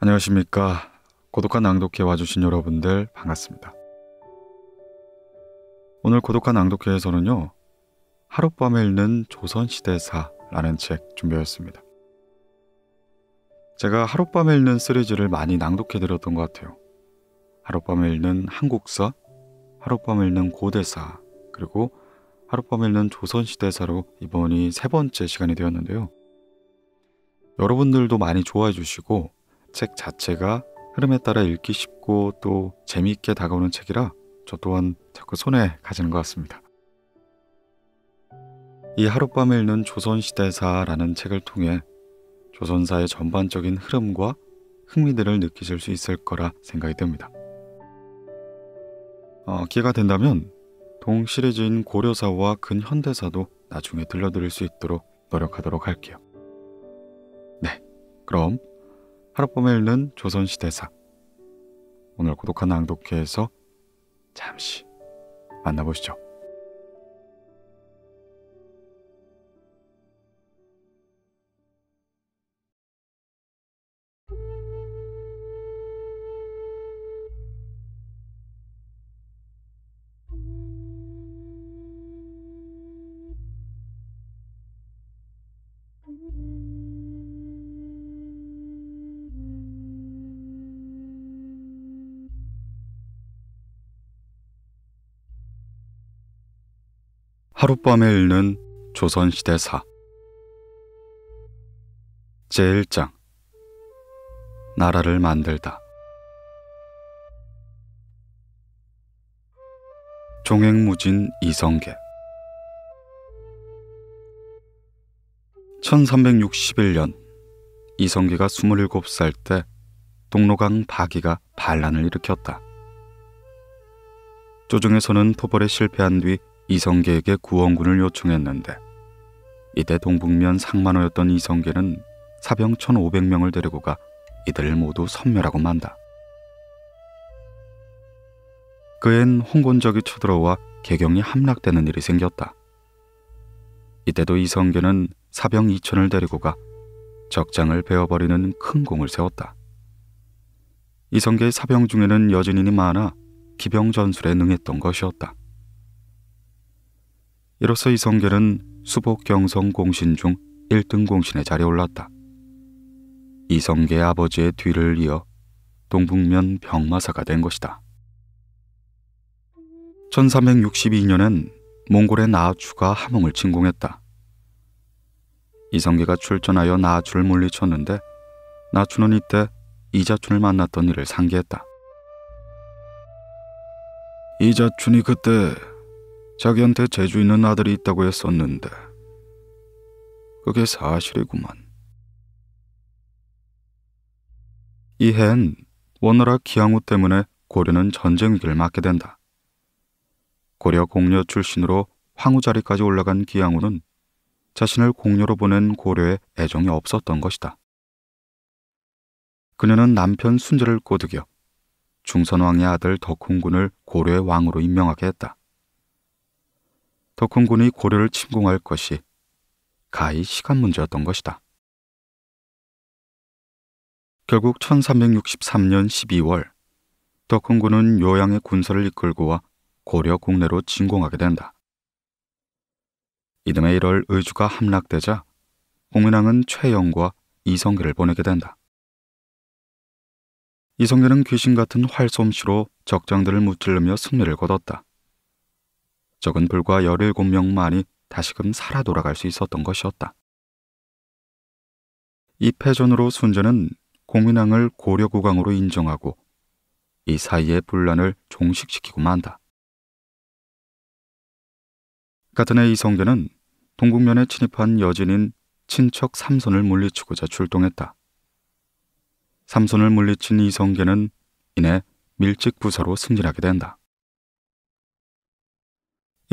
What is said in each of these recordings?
안녕하십니까. 고독한 낭독회 와주신 여러분들 반갑습니다. 오늘 고독한 낭독회에서는요. 하룻밤에 읽는 조선시대사라는 책 준비했습니다. 제가 하룻밤에 읽는 시리즈를 많이 낭독해드렸던 것 같아요. 하룻밤에 읽는 한국사, 하룻밤에 읽는 고대사, 그리고 하룻밤에 읽는 조선시대사로 이번이 세 번째 시간이 되었는데요. 여러분들도 많이 좋아해 주시고 책 자체가 흐름에 따라 읽기 쉽고 또 재미있게 다가오는 책이라 저 또한 자꾸 손에 가지는 것 같습니다. 이 하룻밤 읽는 조선시대사라는 책을 통해 조선사의 전반적인 흐름과 흥미들을 느끼실 수 있을 거라 생각이 듭니다. 어, 기회가 된다면 동시리즈인 고려사와 근현대사도 나중에 들려드릴 수 있도록 노력하도록 할게요. 네, 그럼 하룻밤에 읽는 조선시대사 오늘 고독한 낭독회에서 잠시 만나보시죠. 하룻밤에 읽는 조선시대사 제1장 나라를 만들다 종횡무진 이성계 1361년 이성계가 27살 때 동로강 바이가 반란을 일으켰다. 조정에서는 토벌에 실패한 뒤 이성계에게 구원군을 요청했는데 이때 동북면 상만호였던 이성계는 사병 1,500명을 데리고 가 이들을 모두 섬멸하고 만다. 그엔 홍건적이 쳐들어와 개경이 함락되는 일이 생겼다. 이때도 이성계는 사병 2천을 데리고 가 적장을 베어버리는 큰 공을 세웠다. 이성계의 사병 중에는 여진인이 많아 기병 전술에 능했던 것이었다. 이로써 이성계는 수복 경성 공신 중 1등 공신에 자리 올랐다. 이성계 아버지의 뒤를 이어 동북면 병마사가 된 것이다. 1362년엔 몽골의 나아추가 함흥을 침공했다. 이성계가 출전하여 나아추를 물리쳤는데 나추는 이때 이자춘을 만났던 일을 상기했다. 이자춘이 그때 자기한테 재주 있는 아들이 있다고 했었는데 그게 사실이구만. 이해엔 원나라 기양우 때문에 고려는 전쟁 위기를 맞게 된다. 고려 공녀 출신으로 황후 자리까지 올라간 기양우는 자신을 공녀로 보낸 고려에 애정이 없었던 것이다. 그녀는 남편 순자를 꼬드겨 중선왕의 아들 덕훈군을 고려의 왕으로 임명하게 했다. 덕흥군이 고려를 침공할 것이 가히 시간 문제였던 것이다. 결국 1363년 12월 덕흥군은 요양의 군사를 이끌고 와 고려 국내로 진공하게 된다. 이듬해 1월 의주가 함락되자 공민왕은 최영과 이성계를 보내게 된다. 이성계는 귀신 같은 활솜씨로 적장들을 무찌르며 승리를 거뒀다. 적은 불과 열일곱 명만이 다시금 살아 돌아갈 수 있었던 것이었다. 이 패전으로 순전은 공민왕을 고려국왕으로 인정하고 이 사이의 분란을 종식시키고 만다. 같은 해 이성계는 동국면에 침입한 여진인 친척 삼손을 물리치고자 출동했다. 삼손을 물리친 이성계는 이내 밀직부사로 승진하게 된다.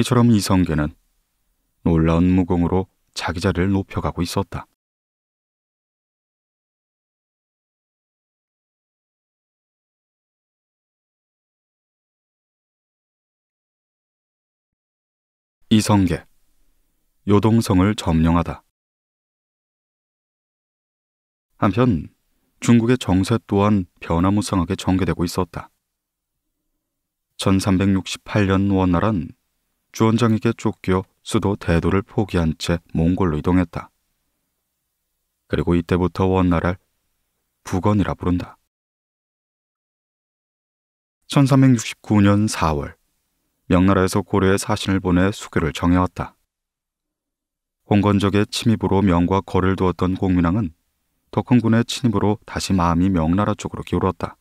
이처럼 이성계는 놀라운 무공으로 자기 자를 리 높여가고 있었다. 이성계 요동성을 점령하다. 한편 중국의 정세 또한 변화무쌍하게 전개되고 있었다. 1368년 원나란 주원장에게 쫓겨 수도 대도를 포기한 채 몽골로 이동했다. 그리고 이때부터 원나라를 부건이라 부른다. 1369년 4월 명나라에서 고려의 사신을 보내 수교를 정해왔다. 홍건적의 침입으로 명과 거를 두었던 공민왕은 덕흥군의 침입으로 다시 마음이 명나라 쪽으로 기울었다.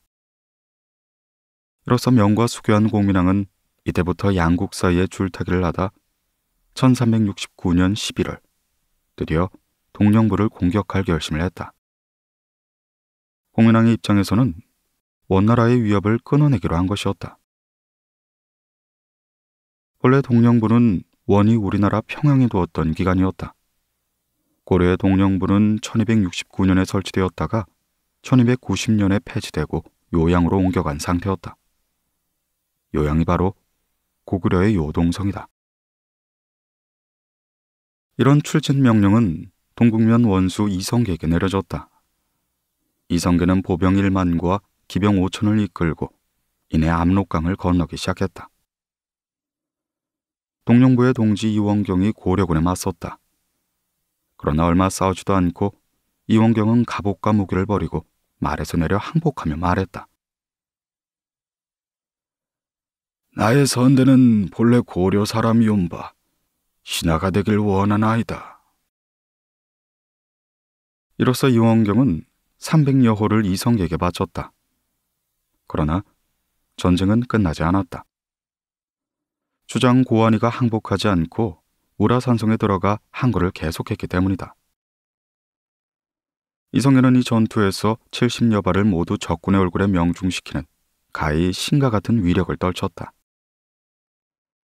이로써 명과 수교한 공민왕은 이때부터 양국 사이에 줄타기를 하다 1369년 11월 드디어 동령부를 공격할 결심을 했다. 홍윤왕의 입장에서는 원나라의 위협을 끊어내기로 한 것이었다. 원래 동령부는 원이 우리나라 평양에 두었던 기간이었다. 고려의 동령부는 1269년에 설치되었다가 1290년에 폐지되고 요양으로 옮겨간 상태였다. 요양이 바로 고구려의 요동성이다. 이런 출진 명령은 동국면 원수 이성계에게 내려졌다. 이성계는 보병 1만과 기병 5천을 이끌고 이내 압록강을 건너기 시작했다. 동령부의 동지 이원경이 고려군에 맞섰다. 그러나 얼마 싸우지도 않고 이원경은 갑옷과 무기를 버리고 말에서 내려 항복하며 말했다. 나의 선대는 본래 고려 사람이온바 신하가 되길 원한 아이다. 이로써 이원경은 300여호를 이성에게 바쳤다. 그러나 전쟁은 끝나지 않았다. 주장 고환이가 항복하지 않고 우라산성에 들어가 항거를 계속했기 때문이다. 이성에는 이 전투에서 70여 발을 모두 적군의 얼굴에 명중시키는 가히 신과 같은 위력을 떨쳤다.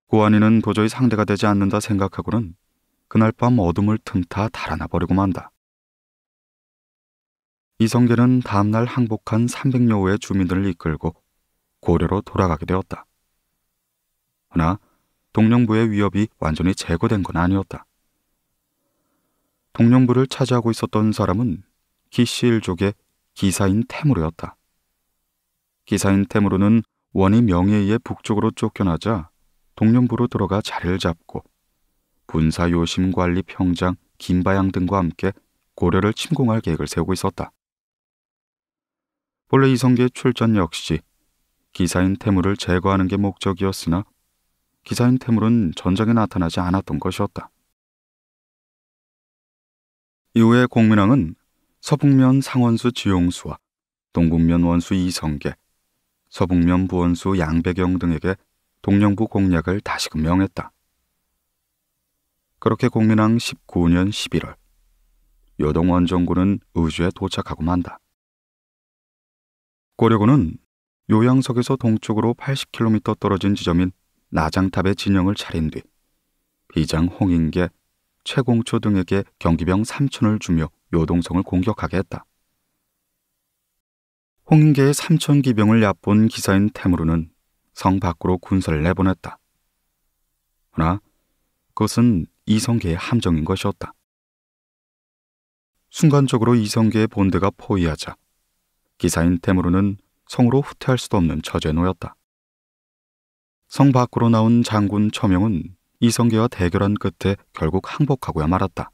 고안이는 도저히 상대가 되지 않는다 생각하고는 그날 밤 어둠을 틈타 달아나 버리고 만다. 이성계는 다음날 항복한 300여호의 주민들을 이끌고 고려로 돌아가게 되었다. 그러나 동령부의 위협이 완전히 제거된 건 아니었다. 동령부를 차지하고 있었던 사람은 기시 일족의 기사인 테무르였다. 기사인 테무르는 원이 명예의 북쪽으로 쫓겨나자 동년부로 들어가 자리를 잡고 군사요심관리평장 김바양 등과 함께 고려를 침공할 계획을 세우고 있었다. 본래 이성계의 출전 역시 기사인 태물을 제거하는 게 목적이었으나 기사인 태물은 전장에 나타나지 않았던 것이었다. 이후에 공민왕은 서북면 상원수 지용수와 동북면 원수 이성계, 서북면 부원수 양배경 등에게 동령부 공략을 다시금 명했다. 그렇게 공민왕 19년 11월 요동 원정군은 의주에 도착하고 만다. 고려군은 요양석에서 동쪽으로 80km 떨어진 지점인 나장탑의 진영을 차린 뒤 비장 홍인계, 최공초 등에게 경기병 3천을 주며 요동성을 공격하게 했다. 홍인계의 3천 기병을 얕본 기사인 테무르는 성 밖으로 군사를 내보냈다. 그러나 그것은 이성계의 함정인 것이었다. 순간적으로 이성계의 본대가 포위하자 기사인 테무르는 성으로 후퇴할 수도 없는 처지에 놓였다. 성 밖으로 나온 장군 처명은 이성계와 대결한 끝에 결국 항복하고야 말았다.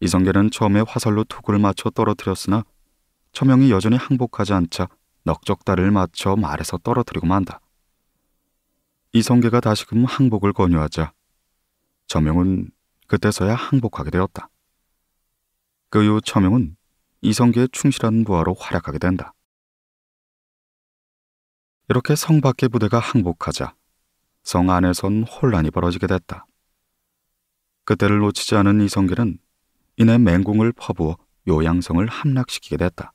이성계는 처음에 화살로 투구를 맞춰 떨어뜨렸으나 처명이 여전히 항복하지 않자 넉적다를 맞춰 말에서 떨어뜨리고 만다. 이성계가 다시금 항복을 권유하자 저명은 그때서야 항복하게 되었다. 그 이후 처명은 이성계의 충실한 부하로 활약하게 된다. 이렇게 성 밖의 부대가 항복하자 성 안에선 혼란이 벌어지게 됐다. 그때를 놓치지 않은 이성계는 이내 맹공을 퍼부어 요양성을 함락시키게 됐다.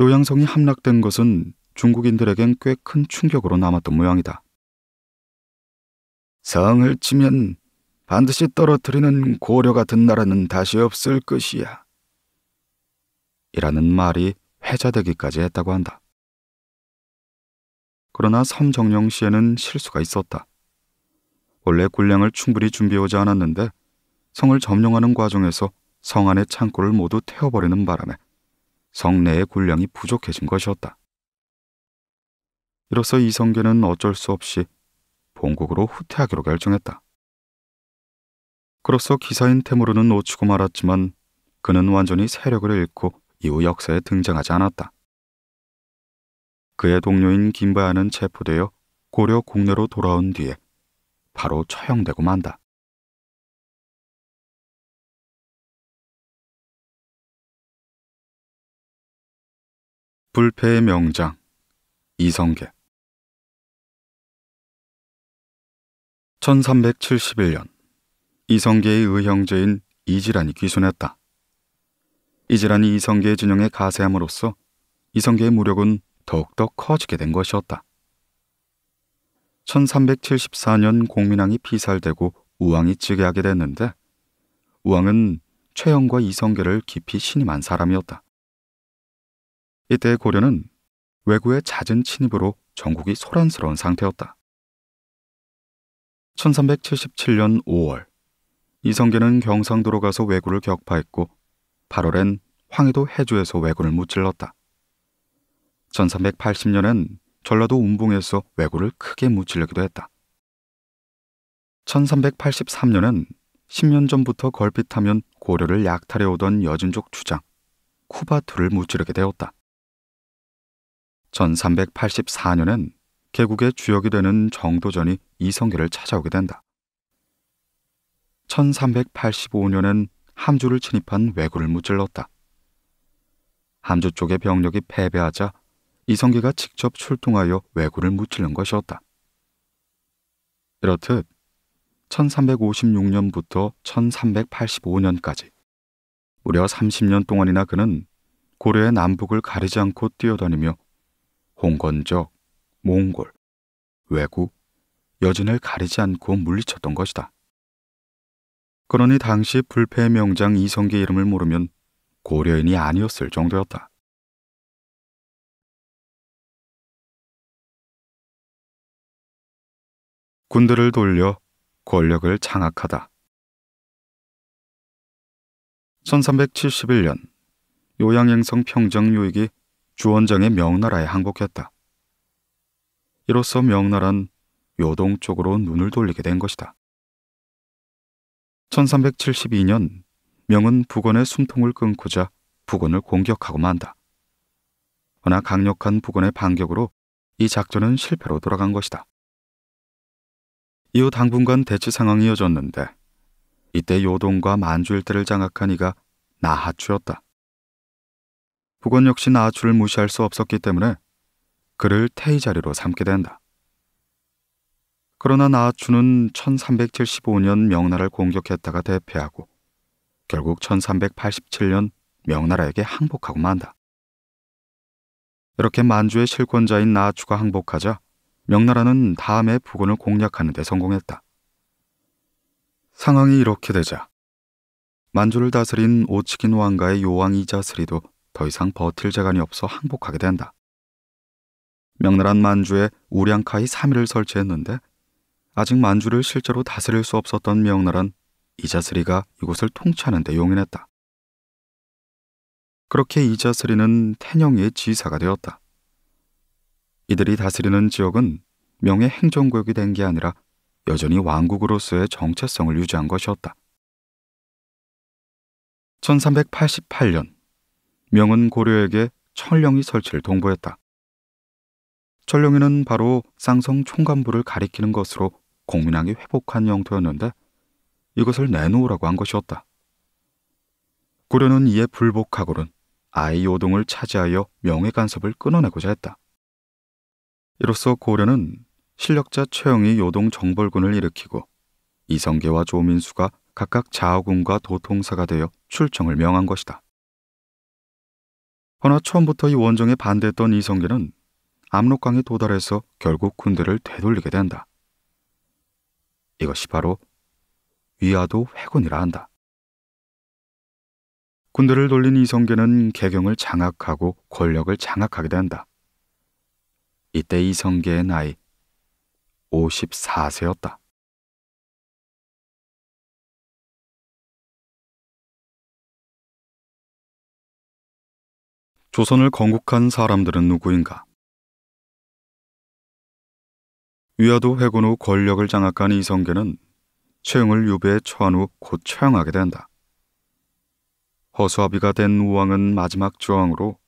요양성이 함락된 것은 중국인들에겐 꽤 큰 충격으로 남았던 모양이다. 성을 치면 반드시 떨어뜨리는 고려 같은 나라는 다시 없을 것이야. 이라는 말이 회자되기까지 했다고 한다. 그러나 섬정령 씨에는 실수가 있었다. 원래 군량을 충분히 준비하지 않았는데 성을 점령하는 과정에서 성 안의 창고를 모두 태워버리는 바람에 성내의 군량이 부족해진 것이었다. 이로써 이성계는 어쩔 수 없이 본국으로 후퇴하기로 결정했다. 그로써 기사인 테무르는 놓치고 말았지만 그는 완전히 세력을 잃고 이후 역사에 등장하지 않았다. 그의 동료인 김바야는 체포되어 고려 국내로 돌아온 뒤에 바로 처형되고 만다. 불패의 명장 이성계 1371년 이성계의 의형제인 이지란이 귀순했다. 이지란이 이성계의 진영에 가세함으로써 이성계의 무력은 더욱더 커지게 된 것이었다. 1374년 공민왕이 피살되고 우왕이 즉위하게 됐는데 우왕은 최영과 이성계를 깊이 신임한 사람이었다. 이때 고려는 왜구의 잦은 침입으로 전국이 소란스러운 상태였다. 1377년 5월 이성계는 경상도로 가서 왜구를 격파했고 8월엔 황해도 해주에서 왜구를 무찔렀다. 1380년엔 전라도 운봉에서 왜구를 크게 무찔르기도 했다. 1383년엔 10년 전부터 걸핏하면 고려를 약탈해 오던 여진족 주장 쿠바투를 무찌르게 되었다. 1384년엔 개국의 주역이 되는 정도전이 이성계를 찾아오게 된다. 1385년엔 함주를 침입한 왜구를 무찔렀다. 함주 쪽의 병력이 패배하자 이성계가 직접 출동하여 왜구를 무찌른 것이었다. 이렇듯 1356년부터 1385년까지 무려 30년 동안이나 그는 고려의 남북을 가리지 않고 뛰어다니며 봉건적, 몽골, 외국, 여진을 가리지 않고 물리쳤던 것이다. 그러니 당시 불패 명장 이성계 이름을 모르면 고려인이 아니었을 정도였다. 군들을 돌려 권력을 장악하다. 1371년 요양행성 평정 요익이 주원정의 명나라에 항복했다. 이로써 명나란 요동 쪽으로 눈을 돌리게 된 것이다. 1372년 명은 부건의 숨통을 끊고자 부건을 공격하고 만다. 그러나 강력한 부건의 반격으로 이 작전은 실패로 돌아간 것이다. 이후 당분간 대치 상황이 이어졌는데 이때 요동과 만주 일대를 장악한 이가 나하추였다. 북건 역시 아추를 무시할 수 없었기 때문에 그를 태의자리로 삼게 된다. 그러나 나아추는 1375년 명나라를 공격했다가 대패하고 결국 1387년 명나라에게 항복하고 만다. 이렇게 만주의 실권자인 나아추가 항복하자 명나라는 다음에 북원을 공략하는 데 성공했다. 상황이 이렇게 되자 만주를 다스린 오치긴 왕가의 요왕 이자스리도 더 이상 버틸 재간이 없어 항복하게 된다. 명나란 만주에 우량카이 3위를 설치했는데 아직 만주를 실제로 다스릴 수 없었던 명나란 이자스리가 이곳을 통치하는 데 용인했다. 그렇게 이자스리는 태녕의 지사가 되었다. 이들이 다스리는 지역은 명의 행정구역이 된 게 아니라 여전히 왕국으로서의 정체성을 유지한 것이었다. 1388년 명은 고려에게 철령이 설치를 동보했다철령이는 바로 쌍성 총관부를 가리키는 것으로 공민왕이 회복한 영토였는데 이것을 내놓으라고 한 것이었다. 고려는 이에 불복하고는 아이 요동을 차지하여 명예 간섭을 끊어내고자 했다. 이로써 고려는 실력자 최영이 요동 정벌군을 일으키고 이성계와 조민수가 각각 자오군과 도통사가 되어 출정을 명한 것이다. 그러나 처음부터 이 원정에 반대했던 이성계는 압록강에 도달해서 결국 군대를 되돌리게 된다. 이것이 바로 위화도 회군이라 한다. 군대를 돌린 이성계는 개경을 장악하고 권력을 장악하게 된다. 이때 이성계의 나이 54세였다. 조선을 건국한 사람들은 누구인가? 위화도 회군 후 권력을 장악한 이성계는 채흥을 유배에 처한 후 곧 처형하게 된다. 허수아비가 된 우왕은 마지막 저항으로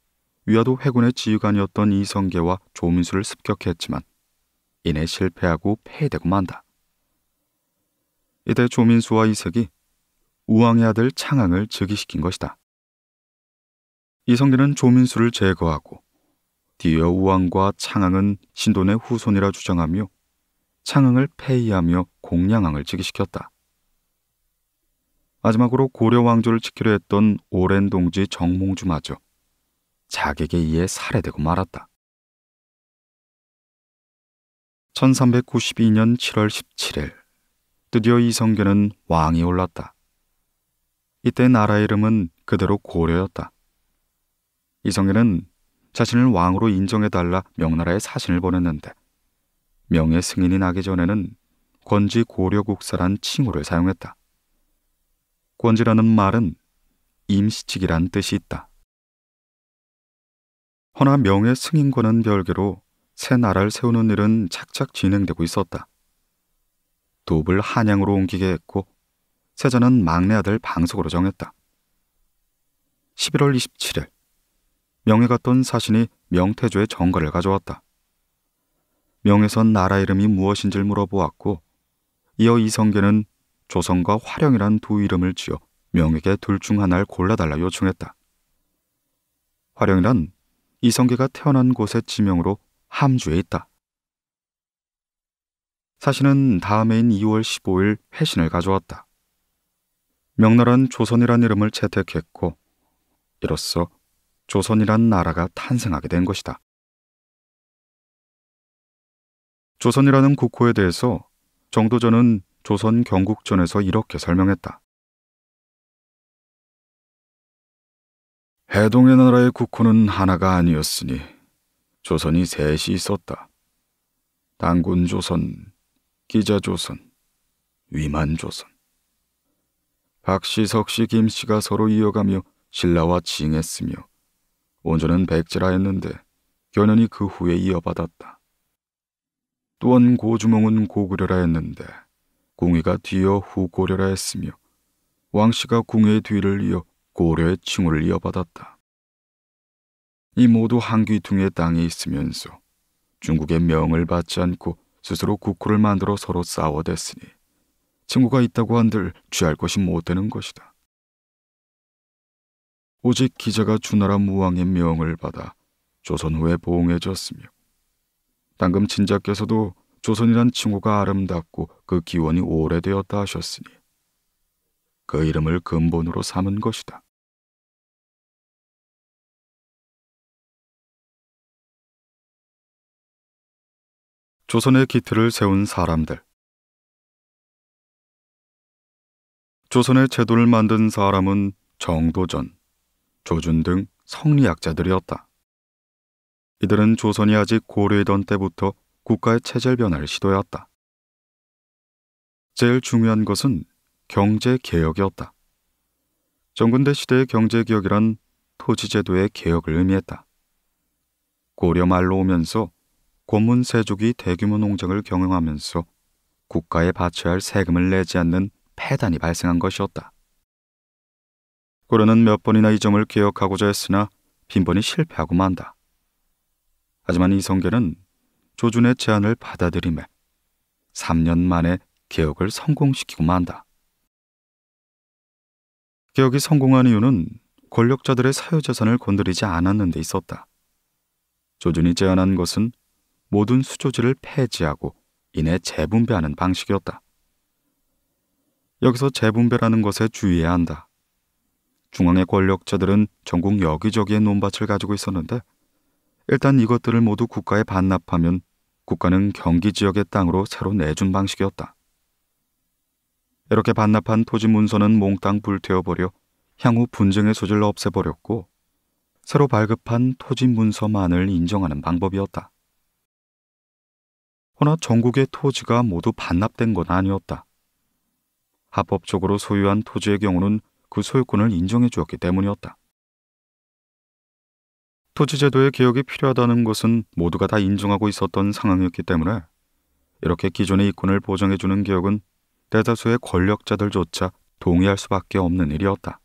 위화도 회군의 지휘관이었던 이성계와 조민수를 습격했지만 이내 실패하고 패해되고 만다. 이때 조민수와 이색이 우왕의 아들 창항을 즉위시킨 것이다. 이성계는 조민수를 제거하고 뒤어 우왕과 창왕은 신돈의 후손이라 주장하며 창왕을 폐위하며 공량왕을 즉위시켰다. 마지막으로 고려 왕조를 지키려 했던 오랜 동지 정몽주마저 자객에 의해 살해되고 말았다. 1392년 7월 17일 드디어 이성계는 왕이 올랐다. 이때 나라 이름은 그대로 고려였다. 이성계는 자신을 왕으로 인정해달라 명나라에 사신을 보냈는데 명의 승인이 나기 전에는 권지 고려국사란 칭호를 사용했다. 권지라는 말은 임시칙이란 뜻이 있다. 허나 명의 승인과는 별개로 새 나라를 세우는 일은 착착 진행되고 있었다. 돕을 한양으로 옮기게 했고 세자는 막내 아들 방석으로 정했다. 11월 27일 명에 갔던 사신이 명태조의 정거를 가져왔다. 명예선 나라 이름이 무엇인지를 물어보았고 이어 이성계는 조선과 화령이란 두 이름을 지어 명에게 둘 중 하나를 골라달라 요청했다. 화령이란 이성계가 태어난 곳의 지명으로 함주에 있다. 사신은 다음해인 2월 15일 회신을 가져왔다. 명나란 조선이란 이름을 채택했고 이로써 조선이란 나라가 탄생하게 된 것이다. 조선이라는 국호에 대해서 정도전은 조선 경국전에서 이렇게 설명했다. 해동의 나라의 국호는 하나가 아니었으니 조선이 셋이 있었다. 당군 조선, 기자 조선, 위만 조선. 박씨, 석씨, 김씨가 서로 이어가며 신라와 징했으며 원전은 백제라 했는데 견연이 그 후에 이어받았다. 또한 고주몽은 고구려라 했는데 궁의가 뒤어 후고려라 했으며 왕씨가 궁의 뒤를 이어 고려의 칭호를 이어받았다. 이 모두 한귀퉁의 땅에 있으면서 중국의 명을 받지 않고 스스로 국호를 만들어 서로 싸워댔으니 친구가 있다고 한들 취할 것이 못 되는 것이다. 오직 기자가 주나라 무왕의 명을 받아 조선후에 봉해졌으며 당금 친자께서도 조선이란 칭호가 아름답고 그 기원이 오래되었다 하셨으니 그 이름을 근본으로 삼은 것이다. 조선의 기틀을 세운 사람들 조선의 제도를 만든 사람은 정도전, 조준 등 성리학자들이었다. 이들은 조선이 아직 고려이던 때부터 국가의 체질 변화를 시도해왔다. 제일 중요한 것은 경제 개혁이었다. 정근대 시대의 경제 개혁이란 토지 제도의 개혁을 의미했다. 고려 말로 오면서 고문 세족이 대규모 농장을 경영하면서 국가에 바쳐야 할 세금을 내지 않는 폐단이 발생한 것이었다. 고르는 몇 번이나 이 점을 기억하고자 했으나 빈번히 실패하고 만다. 하지만 이성계는 조준의 제안을 받아들임에 3년 만에 개혁을 성공시키고 만다. 개혁이 성공한 이유는 권력자들의 사유재산을 건드리지 않았는 데 있었다. 조준이 제안한 것은 모든 수조지를 폐지하고 이내 재분배하는 방식이었다. 여기서 재분배라는 것에 주의해야 한다. 중앙의 권력자들은 전국 여기저기에 논밭을 가지고 있었는데 일단 이것들을 모두 국가에 반납하면 국가는 경기 지역의 땅으로 새로 내준 방식이었다. 이렇게 반납한 토지 문서는 몽땅 불태워버려 향후 분쟁의 소질를 없애버렸고 새로 발급한 토지 문서만을 인정하는 방법이었다. 허나 전국의 토지가 모두 반납된 건 아니었다. 합법적으로 소유한 토지의 경우는 그 소유권을 인정해 주었기 때문이었다. 토지제도의 개혁이 필요하다는 것은 모두가 다 인정하고 있었던 상황이었기 때문에 이렇게 기존의 이권을 보장해 주는 개혁은 대다수의 권력자들조차 동의할 수밖에 없는 일이었다.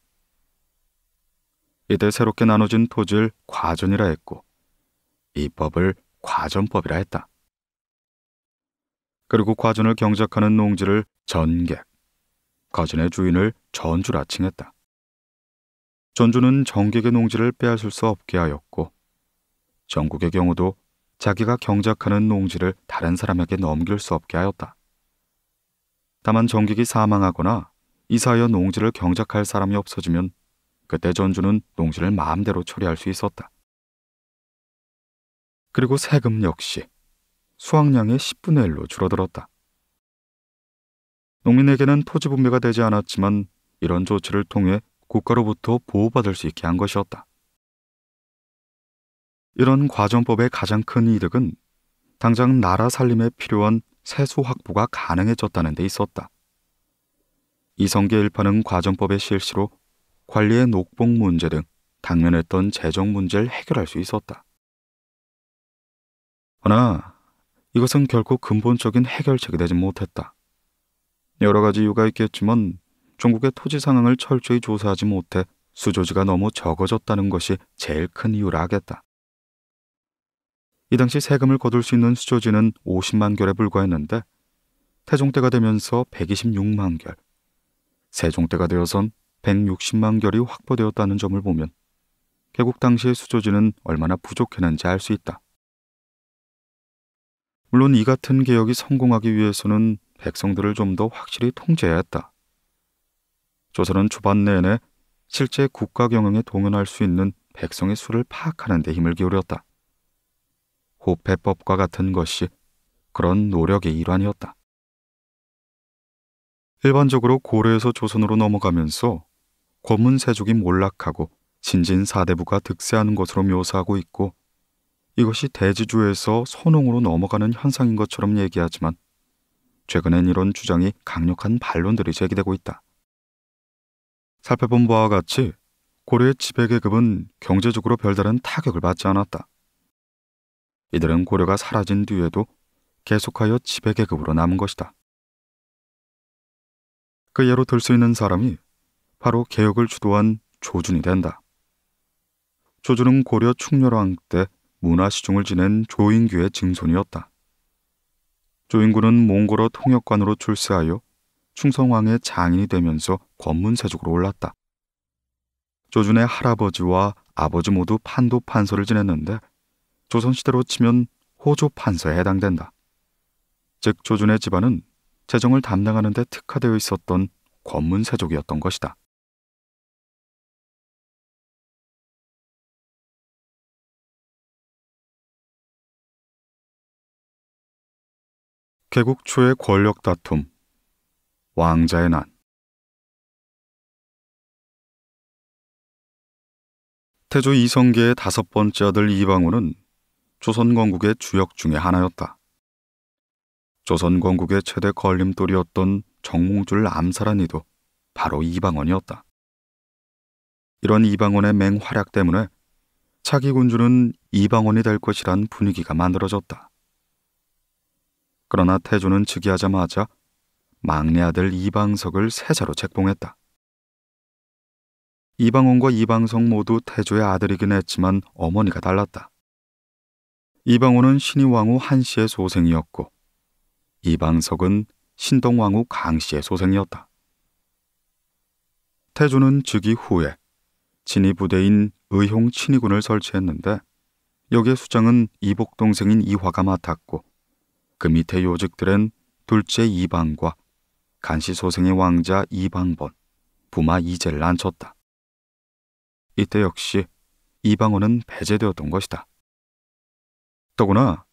이때 새롭게 나눠진 토지를 과전이라 했고 이 법을 과전법이라 했다. 그리고 과전을 경작하는 농지를 전객, 가진의 주인을 전주라 칭했다. 전주는 정객의 농지를 빼앗을 수 없게 하였고 전국의 경우도 자기가 경작하는 농지를 다른 사람에게 넘길 수 없게 하였다. 다만 정객이 사망하거나 이사하여 농지를 경작할 사람이 없어지면 그때 전주는 농지를 마음대로 처리할 수 있었다. 그리고 세금 역시 수확량의 10분의 1로 줄어들었다. 농민에게는 토지 분배가 되지 않았지만 이런 조치를 통해 국가로부터 보호받을 수 있게 한 것이었다. 이런 과정법의 가장 큰 이득은 당장 나라 살림에 필요한 세수 확보가 가능해졌다는 데 있었다. 이성계 일파는 과정법의 실시로 관리의 녹봉 문제 등 당면했던 재정 문제를 해결할 수 있었다. 그러나 이것은 결코 근본적인 해결책이 되지 못했다. 여러 가지 이유가 있겠지만 중국의 토지 상황을 철저히 조사하지 못해 수조지가 너무 적어졌다는 것이 제일 큰 이유라 하겠다. 이 당시 세금을 거둘 수 있는 수조지는 50만 결에 불과했는데 태종 때가 되면서 126만 결, 세종 때가 되어선 160만 결이 확보되었다는 점을 보면 개국 당시의 수조지는 얼마나 부족했는지 알 수 있다. 물론 이 같은 개혁이 성공하기 위해서는 백성들을 좀 더 확실히 통제해야 했다. 조선은 초반 내내 실제 국가 경영에 동원할 수 있는 백성의 수를 파악하는 데 힘을 기울였다. 호패법과 같은 것이 그런 노력의 일환이었다. 일반적으로 고려에서 조선으로 넘어가면서 권문세족이 몰락하고 진진사대부가 득세하는 것으로 묘사하고 있고 이것이 대지주에서 선홍으로 넘어가는 현상인 것처럼 얘기하지만 최근엔 이런 주장이 강력한 반론들이 제기되고 있다. 살펴본 바와 같이 고려의 지배계급은 경제적으로 별다른 타격을 받지 않았다. 이들은 고려가 사라진 뒤에도 계속하여 지배계급으로 남은 것이다. 그 예로 들 수 있는 사람이 바로 개혁을 주도한 조준이 된다. 조준은 고려 충렬왕 때 문화시중을 지낸 조인규의 증손이었다. 조인구는 몽골어 통역관으로 출세하여 충성왕의 장인이 되면서 권문세족으로 올랐다. 조준의 할아버지와 아버지 모두 판도 판서를 지냈는데 조선시대로 치면 호조 판서에 해당된다. 즉 조준의 집안은 재정을 담당하는 데 특화되어 있었던 권문세족이었던 것이다. 개국 초의 권력 다툼, 왕자의 난. 태조 이성계의 다섯 번째 아들 이방호는 조선건국의 주역 중의 하나였다. 조선건국의 최대 걸림돌이었던 정몽주를 암살한 이도 바로 이방원이었다. 이런 이방원의 맹활약 때문에 차기 군주는 이방원이 될 것이란 분위기가 만들어졌다. 그러나 태조는 즉위하자마자 막내 아들 이방석을 세자로 책봉했다. 이방원과 이방석 모두 태조의 아들이긴 했지만 어머니가 달랐다. 이방원은 신이왕후 한씨의 소생이었고 이방석은 신동왕후 강씨의 소생이었다. 태조는 즉위 후에 진위 부대인 의홍 친위군을 설치했는데 여기에 수장은 이복 동생인 이화가 맡았고 그 밑에 요직들은 둘째 이방과 간시소생의 왕자 이방본, 부마 이젤을 앉혔다. 이때 역시 이방원은 배제되었던 것이다. 더구나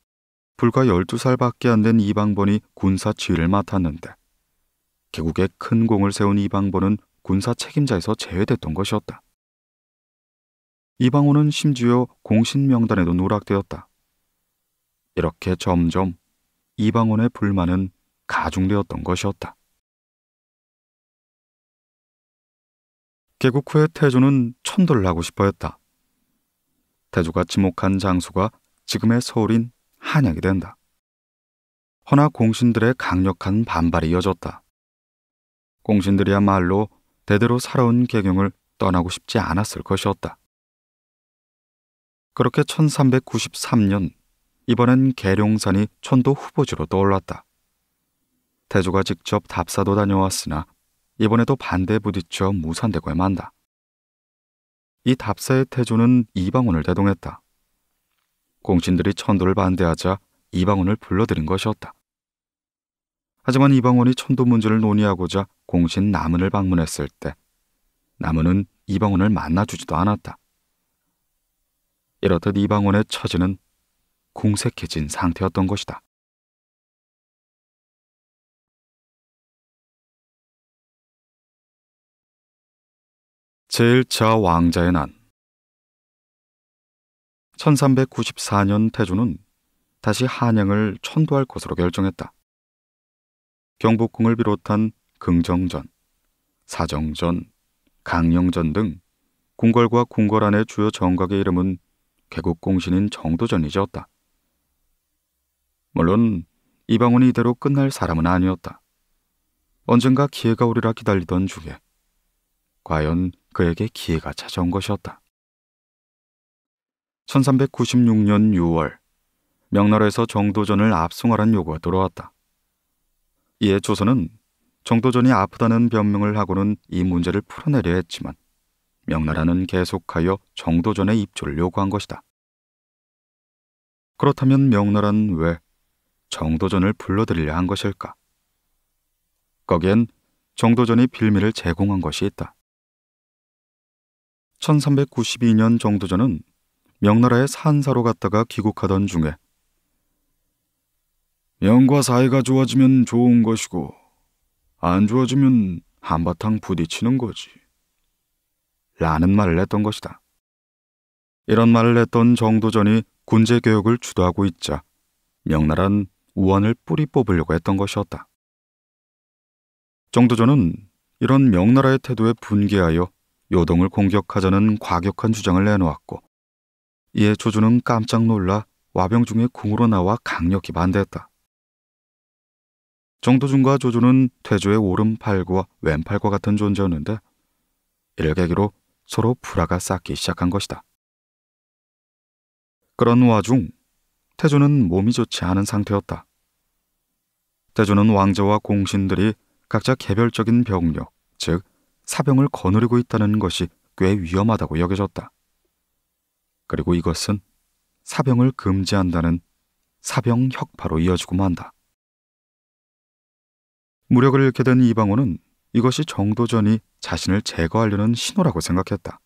불과 12살밖에 안 된 이방본이 군사 지휘를 맡았는데 개국에 큰 공을 세운 이방본은 군사 책임자에서 제외됐던 것이었다. 이방호는 심지어 공신 명단에도 누락되었다. 이렇게 점점 이방원의 불만은 가중되었던 것이었다. 개국 후에 태조는 천도를 하고 싶어 했다. 태조가 지목한 장소가 지금의 서울인 한양이 된다. 허나 공신들의 강력한 반발이 이어졌다. 공신들이야말로 대대로 살아온 개경을 떠나고 싶지 않았을 것이었다. 그렇게 1393년 이번엔 계룡산이 천도 후보지로 떠올랐다. 태조가 직접 답사도 다녀왔으나 이번에도 반대에 부딪혀 무산되고 야 만다. 이 답사의 태조는 이방원을 대동했다. 공신들이 천도를 반대하자 이방원을 불러들인 것이었다. 하지만 이방원이 천도 문제를 논의하고자 공신 남은을 방문했을 때 남은은 이방원을 만나주지도 않았다. 이렇듯 이방원의 처지는 궁색해진 상태였던 것이다. 제1차 왕자의 난 1394년 태조는 다시 한양을 천도할 것으로 결정했다. 경복궁을 비롯한 긍정전, 사정전, 강령전 등 궁궐과 궁궐 안의 주요 정각의 이름은 개국공신인 정도전이 지었다. 물론 이방원이 이대로 끝날 사람은 아니었다. 언젠가 기회가 오리라 기다리던 중에 과연 그에게 기회가 찾아온 것이었다. 1396년 6월 명나라에서 정도전을 압송하라는 요구가 들어왔다. 이에 조선은 정도전이 아프다는 변명을 하고는 이 문제를 풀어내려 했지만 명나라는 계속하여 정도전의 입조를 요구한 것이다. 그렇다면 명나라는 왜 정도전을 불러들이려 한 것일까? 거기엔 정도전이 빌미를 제공한 것이 있다. 1392년 정도전은 명나라의 산사로 갔다가 귀국하던 중에 명과 사이가 좋아지면 좋은 것이고 안 좋아지면 한바탕 부딪히는 거지. 라는 말을 했던 것이다. 이런 말을 했던 정도전이 군제 개혁을 주도하고 있자 명나란 우환을 뿌리 뽑으려고 했던 것이었다. 정도전은 이런 명나라의 태도에 분개하여 요동을 공격하자는 과격한 주장을 내놓았고 이에 조조는 깜짝 놀라 와병중에 궁으로 나와 강력히 반대했다. 정도준과 조조는 태조의 오른팔과 왼팔과 같은 존재였는데 이를 계기로 서로 불화가 쌓기 시작한 것이다. 그런 와중 태조는 몸이 좋지 않은 상태였다. 때조는 왕자와 공신들이 각자 개별적인 병력, 즉 사병을 거느리고 있다는 것이 꽤 위험하다고 여겨졌다. 그리고 이것은 사병을 금지한다는 사병 혁파로 이어지고 만다. 무력을 잃게 된 이방원은 이것이 정도전이 자신을 제거하려는 신호라고 생각했다.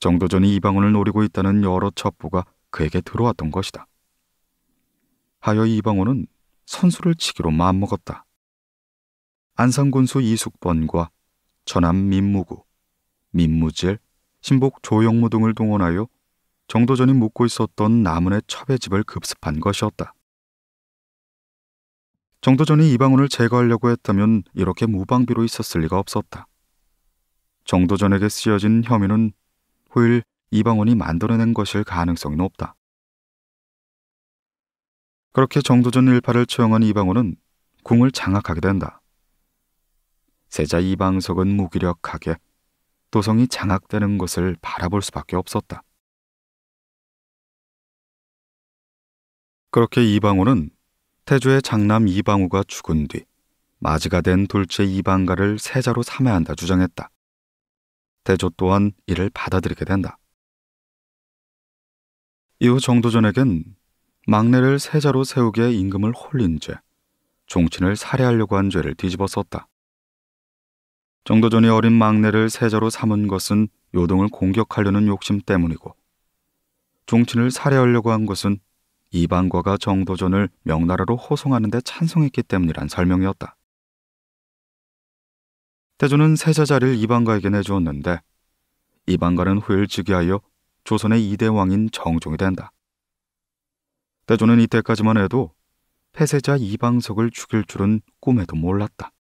정도전이 이방원을 노리고 있다는 여러 첩보가 그에게 들어왔던 것이다. 하여 이방원은 선수를 치기로 마음먹었다. 안산군수 이숙번과 전남 민무구, 민무질, 신복 조영무 등을 동원하여 정도전이 묵고 있었던 남은의 첩의 집을 급습한 것이었다. 정도전이 이방원을 제거하려고 했다면 이렇게 무방비로 있었을 리가 없었다. 정도전에게 쓰여진 혐의는 후일 이방원이 만들어낸 것일 가능성이 높다. 그렇게 정도전 일파를 처형한 이방호는 궁을 장악하게 된다. 세자 이방석은 무기력하게 도성이 장악되는 것을 바라볼 수밖에 없었다. 그렇게 이방호는 태조의 장남 이방우가 죽은 뒤 마지가 된 둘째 이방가를 세자로 삼아 한다 주장했다. 태조 또한 이를 받아들이게 된다. 이후 정도전에겐 막내를 세자로 세우게 임금을 홀린 죄, 종친을 살해하려고 한 죄를 뒤집어 썼다. 정도전이 어린 막내를 세자로 삼은 것은 요동을 공격하려는 욕심 때문이고 종친을 살해하려고 한 것은 이방과가 정도전을 명나라로 호송하는 데 찬성했기 때문이란 설명이었다. 태조는 세자 자리를 이방가에게 내주었는데 이방가는 후일를 즉위하여 조선의 이대 왕인 정종이 된다. 근데 저는 이때까지만 해도 폐쇄자 이방석을 죽일 줄은 꿈에도 몰랐다.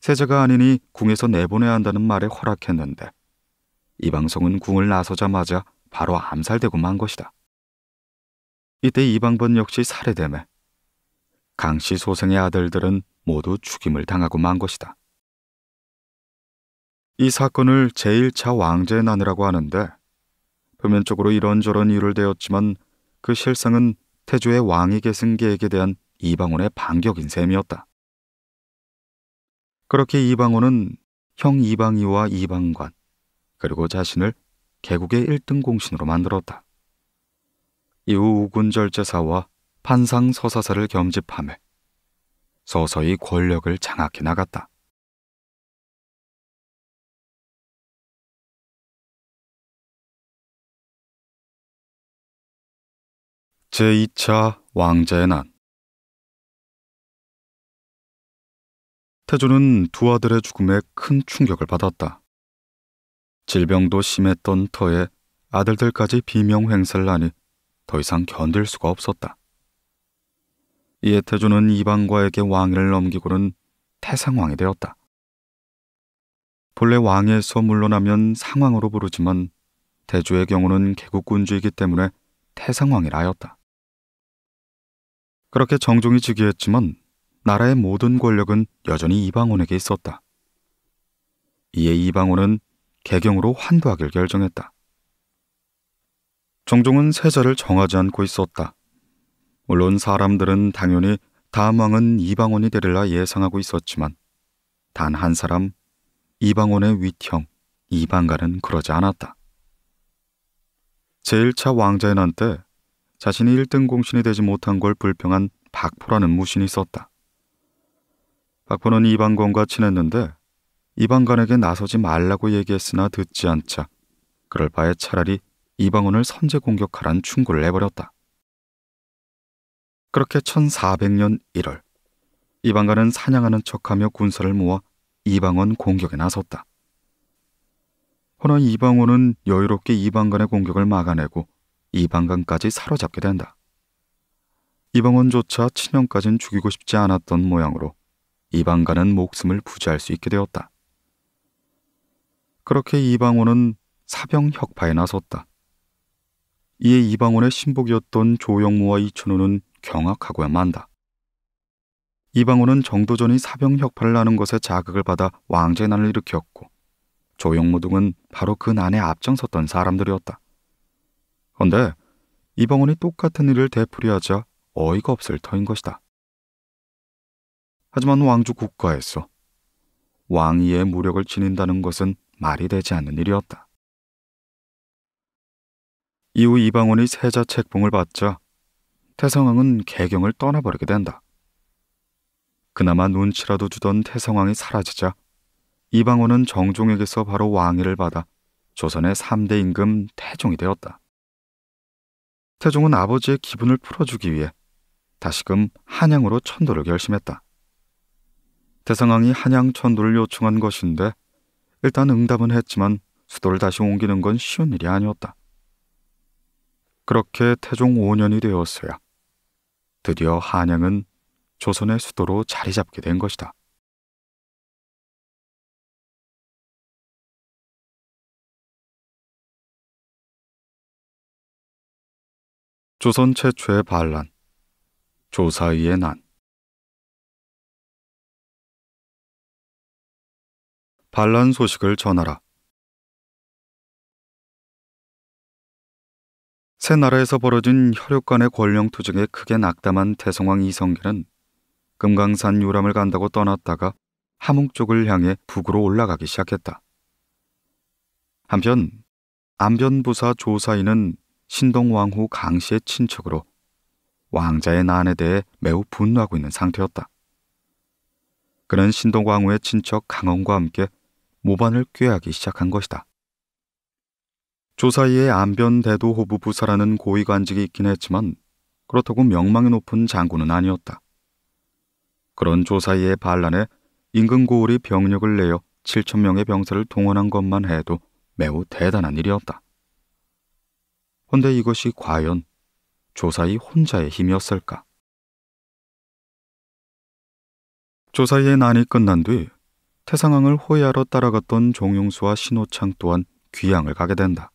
세자가 아니니 궁에서 내보내야 한다는 말에 허락했는데 이방석은 궁을 나서자마자 바로 암살되고 만 것이다. 이때 이방번 역시 살해됨에 강씨 소생의 아들들은 모두 죽임을 당하고 만 것이다. 이 사건을 제1차 왕제 난이라고 하는데 표면적으로 이런저런 이유를 대었지만 그 실상은 태조의 왕위 계승계획에 대한 이방원의 반격인 셈이었다. 그렇게 이방원은 형 이방이와 이방관 그리고 자신을 개국의 1등 공신으로 만들었다. 이후 우군절제사와 판상서사사를 겸집함에 서서히 권력을 장악해 나갔다. 제2차 왕자의 난 태조는 두 아들의 죽음에 큰 충격을 받았다. 질병도 심했던 터에 아들들까지 비명횡사를 하니 더 이상 견딜 수가 없었다. 이에 태조는 이방과에게 왕위를 넘기고는 태상왕이 되었다. 본래 왕에서 물러나면 상왕으로 부르지만 태조의 경우는 개국군주이기 때문에 태상왕이라 하였다. 그렇게 정종이 즉위했지만 나라의 모든 권력은 여전히 이방원에게 있었다. 이에 이방원은 개경으로 환도하길 결정했다. 정종은 세자를 정하지 않고 있었다. 물론 사람들은 당연히 다음 왕은 이방원이 되리라 예상하고 있었지만 단 한 사람 이방원의 위형 이방가는 그러지 않았다. 제1차 왕자의 난때 자신이 1등 공신이 되지 못한 걸 불평한 박포라는 무신이 썼다 박포는 이방건과 친했는데 이방건에게 나서지 말라고 얘기했으나 듣지 않자 그럴 바에 차라리 이방원을 선제 공격하란 충고를 해버렸다. 그렇게 1400년 1월 이방관은 사냥하는 척하며 군사를 모아 이방원 공격에 나섰다. 허나 이방원은 여유롭게 이방관의 공격을 막아내고 이방간까지 사로잡게 된다. 이방원조차 친형까진 죽이고 싶지 않았던 모양으로 이방간은 목숨을 부지할 수 있게 되었다. 그렇게 이방원은 사병 혁파에 나섰다. 이에 이방원의 신복이었던 조영무와 이춘우는 경악하고야 만다. 이방원은 정도전이 사병 혁파를 나는 것에 자극을 받아 왕재난을 일으켰고 조영무 등은 바로 그 난에 앞장섰던 사람들이었다. 헌데 이방원이 똑같은 일을 되풀이하자 어이가 없을 터인 것이다. 하지만 왕주 국가에서 왕위의 무력을 지닌다는 것은 말이 되지 않는 일이었다. 이후 이방원이 세자 책봉을 받자 태성왕은 개경을 떠나버리게 된다. 그나마 눈치라도 주던 태성왕이 사라지자 이방원은 정종에게서 바로 왕위를 받아 조선의 3대 임금 태종이 되었다. 태종은 아버지의 기분을 풀어주기 위해 다시금 한양으로 천도를 결심했다. 대성왕이 한양 천도를 요청한 것인데 일단 응답은 했지만 수도를 다시 옮기는 건 쉬운 일이 아니었다. 그렇게 태종 5년이 되었어야 드디어 한양은 조선의 수도로 자리 잡게 된 것이다. 조선 최초의 반란, 조사이의 난. 반란 소식을 전하라. 새 나라에서 벌어진 혈육 간의 권력 투쟁에 크게 낙담한 대성왕 이성길은 금강산 유람을 간다고 떠났다가 함흥 쪽을 향해 북으로 올라가기 시작했다. 한편 안변부사 조사인은 신동왕후 강씨의 친척으로 왕자의 난에 대해 매우 분노하고 있는 상태였다. 그는 신동왕후의 친척 강원과 함께 모반을 꾀하기 시작한 것이다. 조사이에 안변대도 호부부사라는 고위관직이 있긴 했지만 그렇다고 명망이 높은 장군은 아니었다. 그런 조사이의 반란에 임금 고을이 병력을 내어 7천명의 병사를 동원한 것만 해도 매우 대단한 일이었다. 헌데 이것이 과연 조사이 혼자의 힘이었을까? 조사이의 난이 끝난 뒤 태상왕을 호위하러 따라갔던 종용수와 신호창 또한 귀양을 가게 된다.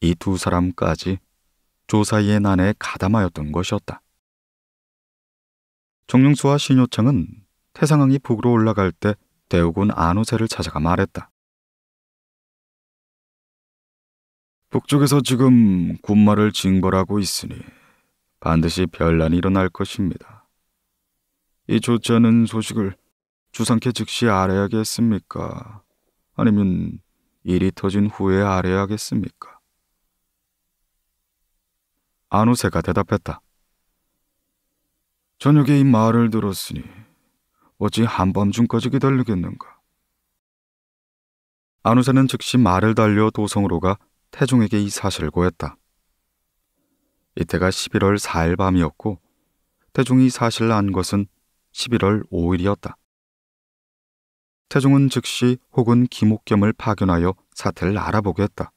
이 두 사람까지 조사이의 난에 가담하였던 것이었다. 종용수와 신호창은 태상왕이 북으로 올라갈 때 대우군 안우세를 찾아가 말했다. 북쪽에서 지금 군마를 징벌하고 있으니 반드시 별난이 일어날 것입니다. 이 좋지 않은 소식을 주상께 즉시 알아야겠습니까? 아니면 일이 터진 후에 알아야겠습니까? 안우세가 대답했다. 저녁에 이 말을 들었으니 어찌 한밤중까지 기다리겠는가? 안우세는 즉시 말을 달려 도성으로가 태종에게 이 사실을 고했다. 이때가 11월 4일 밤이었고 태종이 사실을 안 것은 11월 5일이었다. 태종은 즉시 혹은 김옥겸을 파견하여 사태를 알아보게 했다.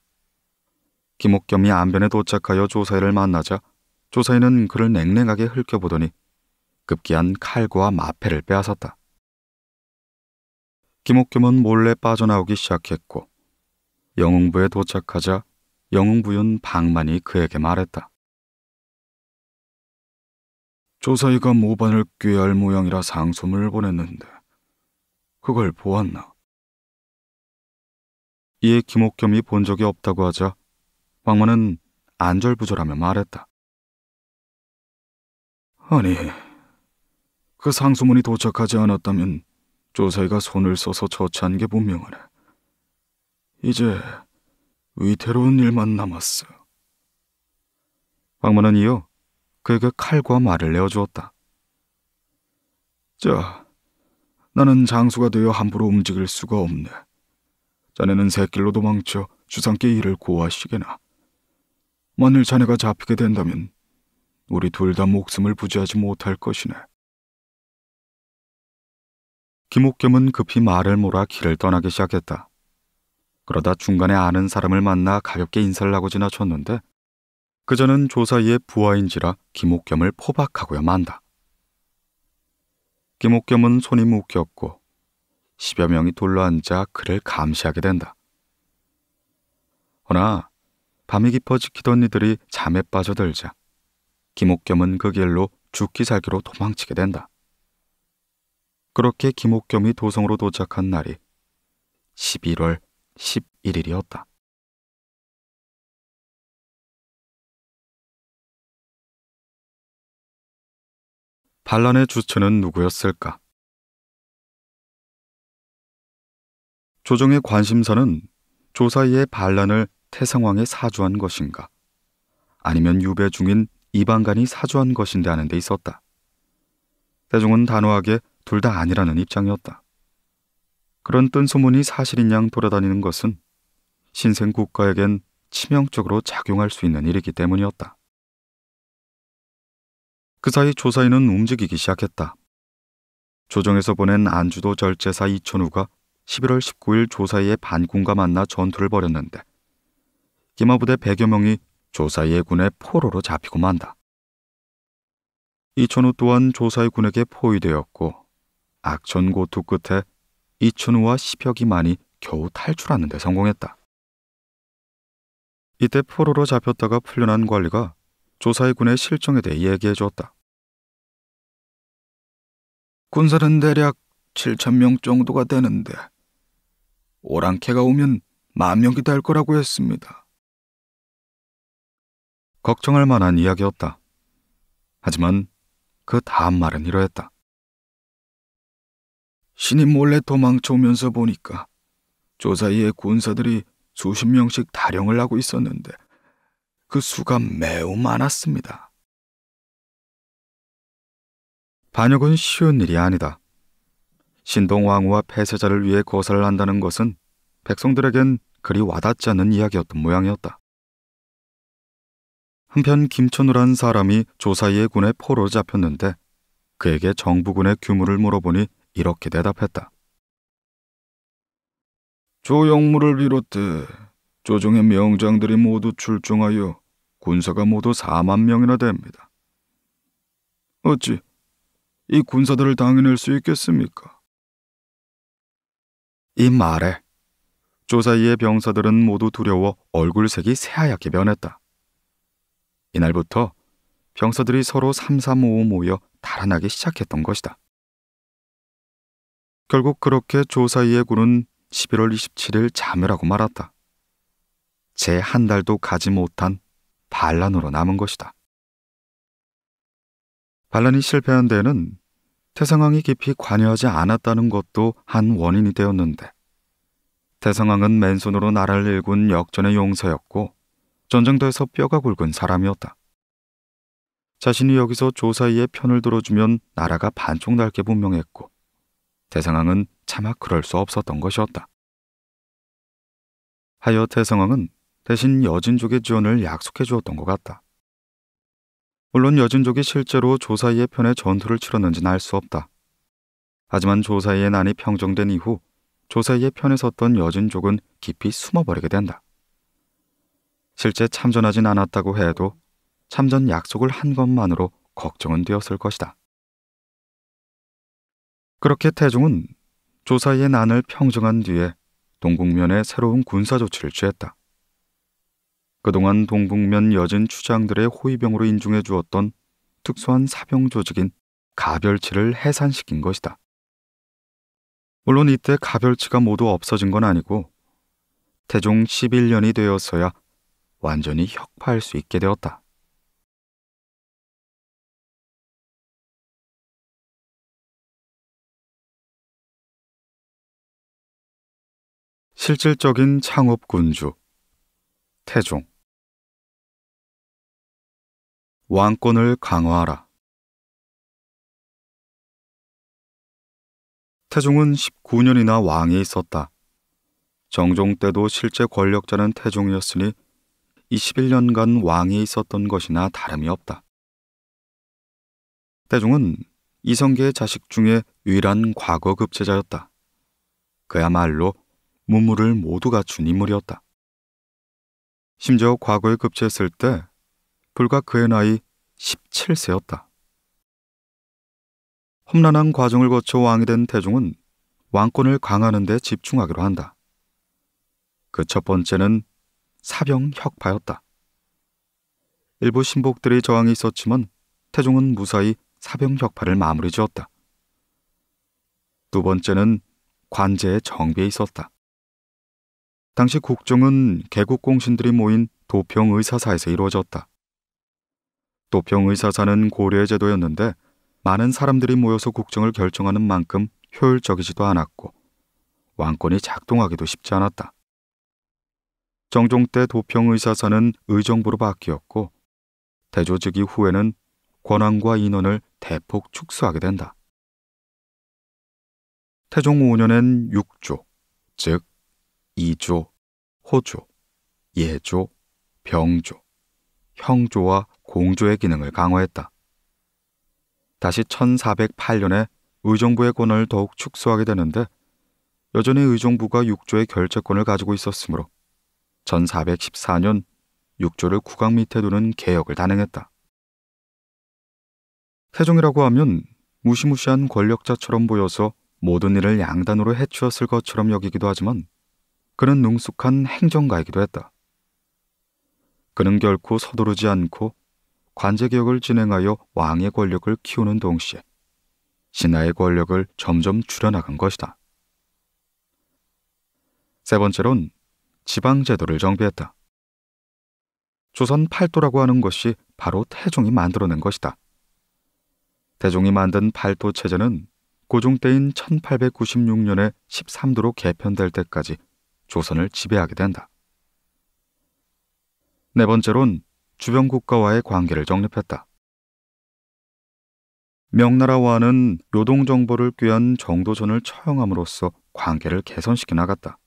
김옥겸이 안변에 도착하여 조사을 만나자 조사인은 그를 냉랭하게 흘켜보더니 급기한 칼과 마패를 빼앗았다. 김옥겸은 몰래 빠져나오기 시작했고 영흥부에 도착하자 영웅부윤 방만이 그에게 말했다. 조사이가 모반을 꾀할 모양이라 상소문을 보냈는데 그걸 보았나? 이에 김옥겸이 본 적이 없다고 하자 방만은 안절부절하며 말했다. 아니, 그 상소문이 도착하지 않았다면 조사이가 손을 써서 처치한 게 분명하네. 이제 위태로운 일만 남았어. 왕문은 이어 그에게 칼과 말을 내어주었다. 자, 나는 장수가 되어 함부로 움직일 수가 없네. 자네는 새길로 도망쳐 주상께 일을 고하시게나. 만일 자네가 잡히게 된다면 우리 둘 다 목숨을 부지하지 못할 것이네. 김옥겸은 급히 말을 몰아 길을 떠나기 시작했다. 그러다 중간에 아는 사람을 만나 가볍게 인사를 하고 지나쳤는데 그자는 조사이의 부하인지라 김옥겸을 포박하고야 만다. 김옥겸은 손이 묶였고 십여 명이 둘러앉아 그를 감시하게 된다. 허나 밤이 깊어지키던 이들이 잠에 빠져들자 김옥겸은 그 길로 죽기 살기로 도망치게 된다. 그렇게 김옥겸이 도성으로 도착한 날이 11월 11일이었다. 반란의 주체는 누구였을까? 조정의 관심사는 조사이의 반란을 태상왕에 사주한 것인가? 아니면 유배 중인 이방간이 사주한 것인데 하는 데 있었다. 대중은 단호하게 둘 다 아니라는 입장이었다. 그런 뜬소문이 사실인 양 돌아다니는 것은 신생 국가에겐 치명적으로 작용할 수 있는 일이기 때문이었다. 그 사이 조사인은 움직이기 시작했다. 조정에서 보낸 안주도 절제사 이천우가 11월 19일 조사이의 반군과 만나 전투를 벌였는데 기마부대 100여 명이 조사이의 군의 포로로 잡히고 만다. 이천우 또한 조사의 군에게 포위되었고 악천고투 끝에 이춘우와 십혁이만이 겨우 탈출하는 데 성공했다. 이때 포로로 잡혔다가 풀려난 관리가 조사의 군의 실정에 대해 얘기해 주었다. 군사는 대략 7천 명 정도가 되는데 오랑캐가 오면 만 명이 될 거라고 했습니다. 걱정할 만한 이야기였다. 하지만 그 다음 말은 이러했다. 신이 몰래 도망쳐 오면서 보니까 조사이의 군사들이 수십 명씩 다령을 하고 있었는데 그 수가 매우 많았습니다. 반역은 쉬운 일이 아니다. 신동 왕후와 폐쇄자를 위해 거사를 한다는 것은 백성들에겐 그리 와닿지 않는 이야기였던 모양이었다. 한편 김천우란 사람이 조사이의 군에 포로 잡혔는데 그에게 정부군의 규모를 물어보니 이렇게 대답했다. 조영무를 비롯해 조정의 명장들이 모두 출중하여 군사가 모두 4만 명이나 됩니다. 어찌 이 군사들을 당해낼 수 있겠습니까? 이 말에 조사이의 병사들은 모두 두려워 얼굴색이 새하얗게 변했다. 이날부터 병사들이 서로 삼삼오오 모여 달아나기 시작했던 것이다. 결국 그렇게 조사이의 군은 11월 27일 잠멸하고 말았다. 제 한 달도 가지 못한 반란으로 남은 것이다. 반란이 실패한 데는 태상왕이 깊이 관여하지 않았다는 것도 한 원인이 되었는데 태상왕은 맨손으로 나라를 일군 역전의 용사였고 전쟁터에서 뼈가 굵은 사람이었다. 자신이 여기서 조사이의 편을 들어주면 나라가 반쪽 날게 분명했고 대상황은 차마 그럴 수 없었던 것이었다. 하여 대상황은 대신 여진족의 지원을 약속해 주었던 것 같다. 물론 여진족이 실제로 조사이의 편에 전투를 치렀는지는 알 수 없다. 하지만 조사이의 난이 평정된 이후 조사이의 편에 섰던 여진족은 깊이 숨어버리게 된다. 실제 참전하진 않았다고 해도 참전 약속을 한 것만으로 걱정은 되었을 것이다. 그렇게 태종은 조사의 난을 평정한 뒤에 동북면에 새로운 군사 조치를 취했다. 그동안 동북면 여진 추장들의 호위병으로 인중해 주었던 특수한 사병 조직인 가별치를 해산시킨 것이다. 물론 이때 가별치가 모두 없어진 건 아니고 태종 11년이 되었어야 완전히 혁파할 수 있게 되었다. 실질적인 창업 군주 태종 왕권을 강화하라 태종은 19년이나 왕에 있었다. 정종 때도 실제 권력자는 태종이었으니 21년간 왕에 있었던 것이나 다름이 없다. 태종은 이성계의 자식 중에 유일한 과거 급제자였다. 그야말로 문물을 모두 갖춘 인물이었다. 심지어 과거에 급제했을 때 불과 그의 나이 17세였다. 험난한 과정을 거쳐 왕이 된 태종은 왕권을 강하는 데 집중하기로 한다. 그 첫 번째는 사병 혁파였다. 일부 신복들의 저항이 있었지만 태종은 무사히 사병 혁파를 마무리 지었다. 두 번째는 관제의 정비에 있었다. 당시 국정은 개국공신들이 모인 도평의사사에서 이루어졌다. 도평의사사는 고려의 제도였는데 많은 사람들이 모여서 국정을 결정하는 만큼 효율적이지도 않았고 왕권이 작동하기도 쉽지 않았다. 정종 때 도평의사사는 의정부로 바뀌었고 대조직 이후에는 권한과 인원을 대폭 축소하게 된다. 태종 5년엔 6조, 즉 이조, 호조, 예조, 병조, 형조와 공조의 기능을 강화했다. 다시 1408년에 의정부의 권을 더욱 축소하게 되는데 여전히 의정부가 6조의 결재권을 가지고 있었으므로 1414년 6조를 국왕 밑에 두는 개혁을 단행했다. 세종이라고 하면 무시무시한 권력자처럼 보여서 모든 일을 양단으로 해치웠을 것처럼 여기기도 하지만 그는 능숙한 행정가이기도 했다. 그는 결코 서두르지 않고 관제개혁을 진행하여 왕의 권력을 키우는 동시에 신하의 권력을 점점 줄여나간 것이다. 세 번째로는 지방제도를 정비했다. 조선 팔도라고 하는 것이 바로 태종이 만들어낸 것이다. 태종이 만든 팔도 체제는 고종 때인 1896년에 13도로 개편될 때까지 조선을 지배하게 된다. 네 번째론 주변 국가와의 관계를 정립했다. 명나라와는 요동 정보를 꾀한 정도전을 처형함으로써 관계를 개선시켜 나갔다.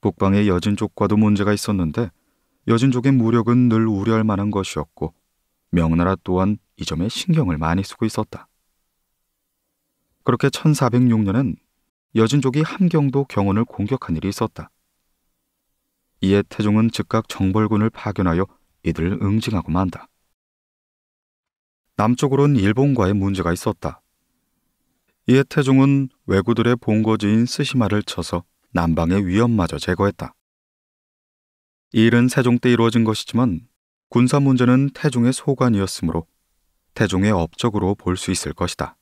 북방의 여진족과도 문제가 있었는데 여진족의 무력은 늘 우려할 만한 것이었고 명나라 또한 이 점에 신경을 많이 쓰고 있었다. 그렇게 1406년엔 여진족이 함경도 경원을 공격한 일이 있었다. 이에 태종은 즉각 정벌군을 파견하여 이들을 응징하고 만다. 남쪽으론 일본과의 문제가 있었다. 이에 태종은 왜구들의 본거지인 스시마를 쳐서 남방의 위협마저 제거했다. 이 일은 세종 때 이루어진 것이지만 군사 문제는 태종의 소관이었으므로 태종의 업적으로 볼 수 있을 것이다.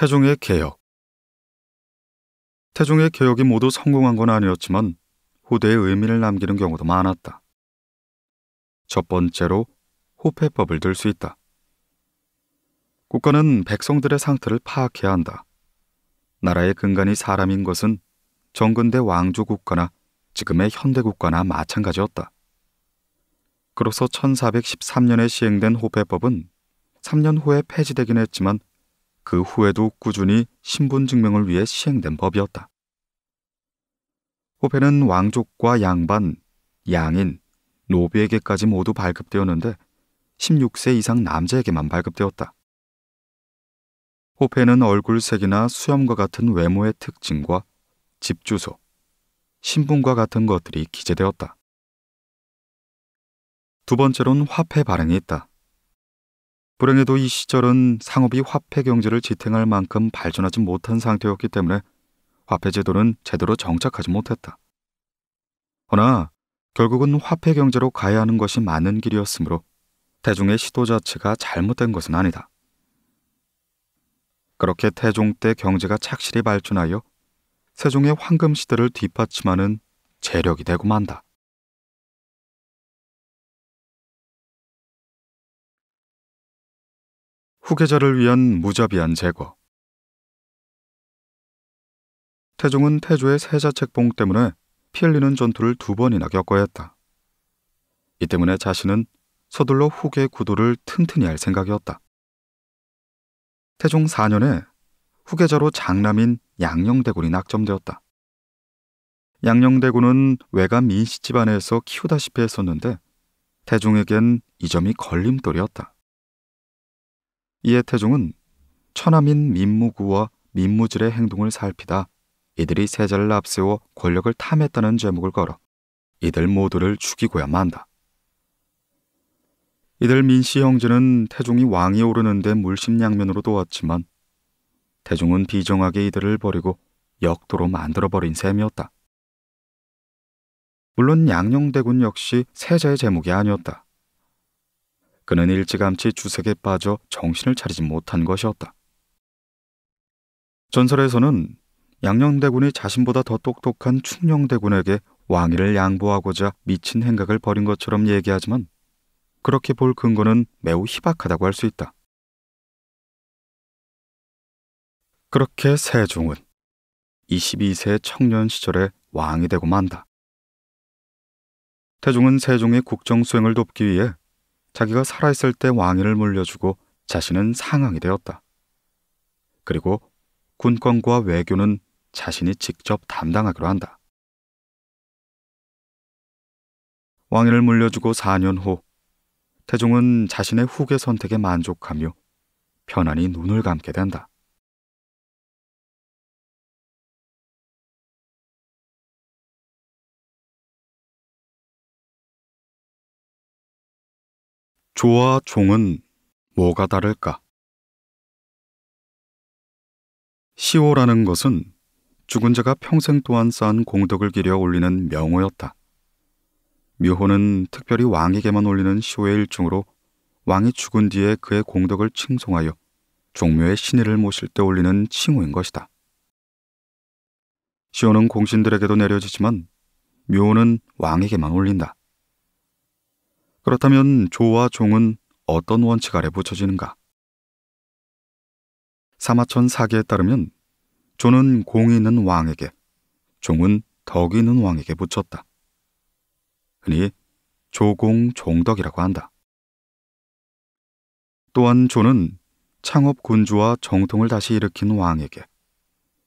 태종의 개혁 태종의 개혁이 모두 성공한 건 아니었지만 후대에 의미를 남기는 경우도 많았다. 첫 번째로 호패법을 들 수 있다. 국가는 백성들의 상태를 파악해야 한다. 나라의 근간이 사람인 것은 정근대 왕조 국가나 지금의 현대 국가나 마찬가지였다. 그로서 1413년에 시행된 호패법은 3년 후에 폐지되긴 했지만 그 후에도 꾸준히 신분 증명을 위해 시행된 법이었다. 호패는 왕족과 양반, 양인, 노비에게까지 모두 발급되었는데 16세 이상 남자에게만 발급되었다. 호패는 얼굴색이나 수염과 같은 외모의 특징과 집 주소, 신분과 같은 것들이 기재되었다. 두 번째로는 화폐 발행이 있다. 불행해도이 시절은 상업이 화폐 경제를 지탱할 만큼 발전하지 못한 상태였기 때문에 화폐 제도는 제대로 정착하지 못했다. 허나 결국은 화폐 경제로 가야 하는 것이 맞는 길이었으므로 태종의 시도 자체가 잘못된 것은 아니다. 그렇게 태종 때 경제가 착실히 발전하여 세종의 황금 시대를 뒷받침하는 재력이 되고 만다. 후계자를 위한 무자비한 제거. 태종은 태조의 세자책봉 때문에 피 흘리는 전투를 두 번이나 겪어야 했다. 이 때문에 자신은 서둘러 후계 구도를 튼튼히 할 생각이었다. 태종 4년에 후계자로 장남인 양녕대군이 낙점되었다. 양녕대군은 외가 민씨 집안에서 키우다시피 했었는데 태종에겐 이 점이 걸림돌이었다. 이에 태종은 천하민 민무구와 민무질의 행동을 살피다 이들이 세자를 앞세워 권력을 탐했다는 제목을 걸어 이들 모두를 죽이고야만 다 이들 민씨 형제는 태종이 왕이 오르는데 물심양면으로 도왔지만 태종은 비정하게 이들을 버리고 역도로 만들어버린 셈이었다. 물론 양녕대군 역시 세자의 제목이 아니었다. 그는 일찌감치 주색에 빠져 정신을 차리지 못한 것이었다. 전설에서는 양녕대군이 자신보다 더 똑똑한 충녕대군에게 왕위를 양보하고자 미친 행각을 벌인 것처럼 얘기하지만 그렇게 볼 근거는 매우 희박하다고 할 수 있다. 그렇게 세종은 22세 청년 시절에 왕이 되고 만다. 태종은 세종의 국정 수행을 돕기 위해 자기가 살아있을 때 왕위를 물려주고 자신은 상황이 되었다. 그리고 군권과 외교는 자신이 직접 담당하기로 한다. 왕위를 물려주고 4년 후 태종은 자신의 후계 선택에 만족하며 편안히 눈을 감게 된다. 조와 종은 뭐가 다를까? 시호라는 것은 죽은 자가 평생 또한 쌓은 공덕을 기려 올리는 명호였다. 묘호는 특별히 왕에게만 올리는 시호의 일종으로 왕이 죽은 뒤에 그의 공덕을 칭송하여 종묘의 신의를 모실 때 올리는 칭호인 것이다. 시호는 공신들에게도 내려지지만 묘호는 왕에게만 올린다. 그렇다면 조와 종은 어떤 원칙 아래 붙여지는가? 사마천 사계에 따르면 조는 공이 있는 왕에게, 종은 덕이 있는 왕에게 붙였다. 흔히 조공 종덕이라고 한다. 또한 조는 창업 군주와 정통을 다시 일으킨 왕에게,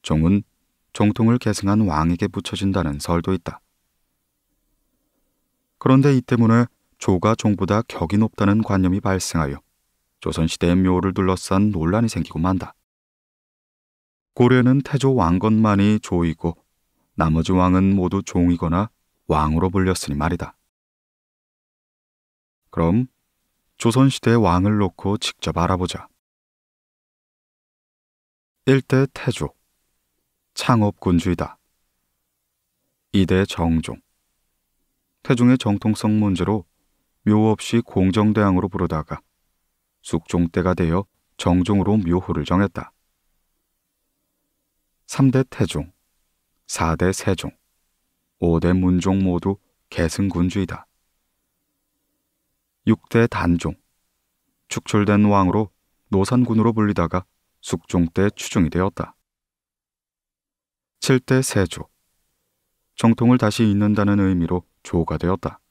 종은 정통을 계승한 왕에게 붙여진다는 설도 있다. 그런데 이 때문에 조가 종보다 격이 높다는 관념이 발생하여 조선시대의 묘를 둘러싼 논란이 생기고 만다. 고려는 태조 왕건만이 조이고 나머지 왕은 모두 종이거나 왕으로 불렸으니 말이다. 그럼 조선시대의 왕을 놓고 직접 알아보자. 1대 태조, 창업군주이다. 2대 정종, 태종의 정통성 문제로 묘없이 공정대왕으로 부르다가 숙종 때가 되어 정종으로 묘호를 정했다. 3대 태종, 4대 세종, 5대 문종 모두 계승군주이다. 6대 단종, 축출된 왕으로 노산군으로 불리다가 숙종 때 추종이 되었다. 7대 세조, 정통을 다시 잇는다는 의미로 조가 되었다.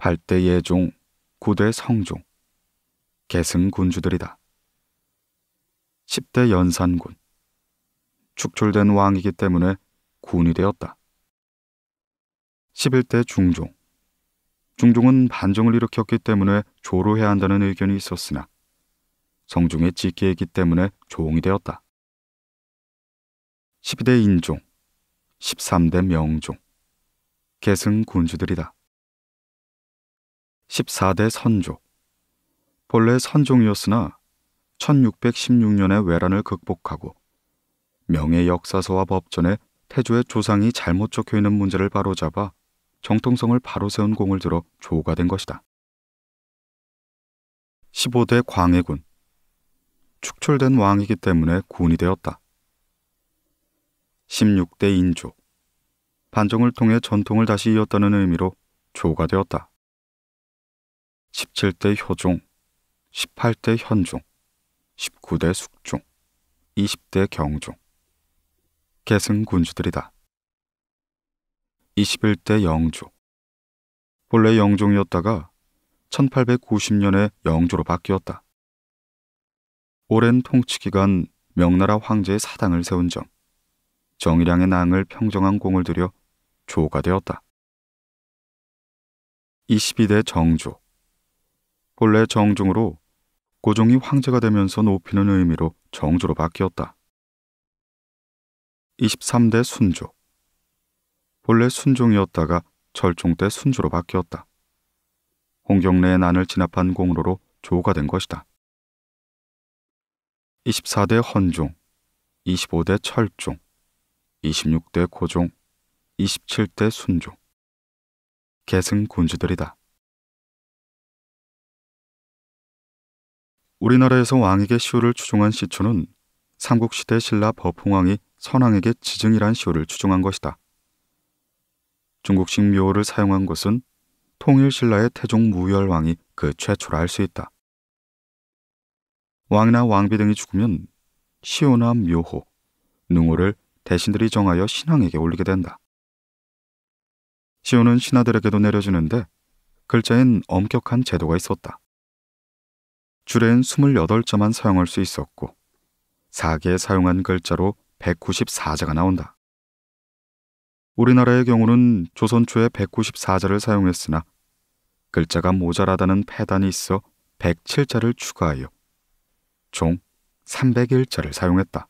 8대 예종, 9대 성종, 계승군주들이다. 10대 연산군. 축출된 왕이기 때문에 군이 되었다. 11대 중종. 중종은 반정을 일으켰기 때문에 조로해야 한다는 의견이 있었으나 성종의 직계이기 때문에 조웅이 되었다. 12대 인종, 13대 명종, 계승 군주들이다. 14대 선조 본래 선종이었으나 1616년에 왜란을 극복하고 명예 역사서와 법전에 태조의 조상이 잘못 적혀 있는 문제를 바로잡아 정통성을 바로 세운 공을 들어 조가 된 것이다. 15대 광해군 축출된 왕이기 때문에 군이 되었다. 16대 인조 반정을 통해 전통을 다시 이었다는 의미로 조가 되었다. 17대 효종, 18대 현종, 19대 숙종, 20대 경종. 계승군주들이다. 21대 영조. 본래 영종이었다가 1890년에 영조로 바뀌었다. 오랜 통치 기간 명나라 황제의 사당을 세운 점, 정의량의 낭을 평정한 공을 들여 조가 되었다. 22대 정조, 본래 정종으로 고종이 황제가 되면서 높이는 의미로 정조로 바뀌었다. 23대 순조 본래 순종이었다가 철종 때 순조로 바뀌었다. 홍경래의 난을 진압한 공로로 조가 된 것이다. 24대 헌종, 25대 철종, 26대 고종, 27대 순종. 계승 군주들이다. 우리나라에서 왕에게 시호를 추종한 시초는 삼국시대 신라 법홍왕이 선왕에게 지증이란 시호를 추종한 것이다. 중국식 묘호를 사용한 것은 통일신라의 태종 무열왕이 그 최초라 할 수 있다. 왕이나 왕비 등이 죽으면 시호나 묘호, 능호를 대신들이 정하여 신앙에게 올리게 된다. 시호는 신하들에게도 내려지는데 글자엔 엄격한 제도가 있었다. 줄엔 28자만 사용할 수 있었고 4개 사용한 글자로 194자가 나온다. 우리나라의 경우는 조선 초에 194자를 사용했으나 글자가 모자라다는 패단이 있어 107자를 추가하여 총 301자를 사용했다.